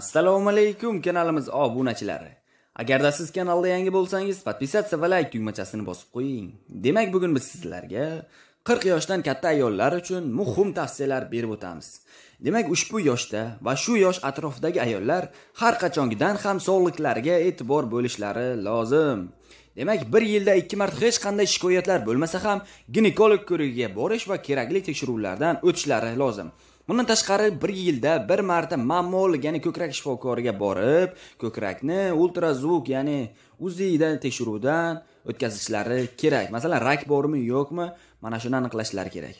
assalomu alaykum kanalimiz obunachilari agarda siz kanalda yangi bo'lsangiz podpisatsiya va like tugmachasini bosib qo'ying demak bugun biz sizlarga 40 yoshdan katta ayollar uchun muhim tavsiyalar berib o'tamiz demak ushbu yoshda va shu yosh atrofidagi ayollar har qachongidan ham sog'liqlariga e'tibor bo'lishlari lozim demak bir yilda ikki marta hech qanday shikoyatlar bo'lmasa ham ginekolog ko'rigiga borish va kerakli tekshiruvlardan o'tishlari lozim bundan tashqari bir yilda bir marta mammolog ya'ni ko'krak shifokoriga borib ko'krakni ultrazvuk ya'ni dan tekshiruvdan o'tkazishlari kerak masalan rak bormi yo'qmi mana shuni aniqlashlari kerak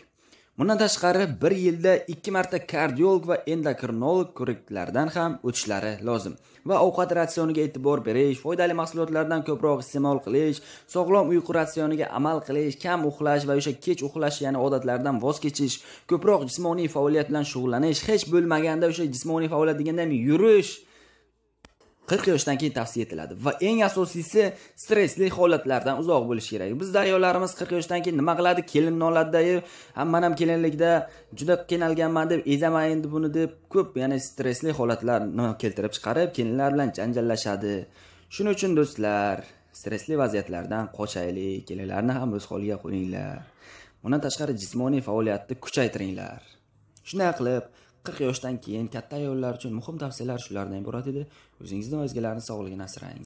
bundan tashqari bir yilda ikki marta kardiolog va endokrinolog ko'riklardan ham o'tishlari lozim va ovqat ratsioniga e'tibor berish foydali mahsulotlardan ko'proq iste'mol qilish sog'lom uyqu ratsioniga amal qilish kam uxlash va o'sha kech uxlash ya'ni odatlardan voz kechish ko'proq jismoniy faoliyat bilan shug'ullanish hech bo'lmaganda o'sha jismoniy faoliyat deganda yurish qirq yoshdan keyin tavsiya etiladi va eng asosiysi stressli holatlardan uzoq bo'lish kerak bizni ayollarimiz qirq yoshdan keyin nima qiladi kelinni oladidai ha man ham kelinlikda juda qiynalganman deb ezaman endi buni deb ko'p ya'ni stressli holatlarni keltirib chiqarib kelinlar bilan janjallashadi shuning uchun do'stlar stressli vaziyatlardan qochaylik kelinlarni ham o'z holiga qo'yinglar bundan tashqari jismoniy faoliyatni kuchaytiringlar shunday qilib qirq yoshdan keyin katta ayollar uchun muhim tavsiyalar shulardan iborat edi o'zingizni va o'zgalarni sog'ligini asrang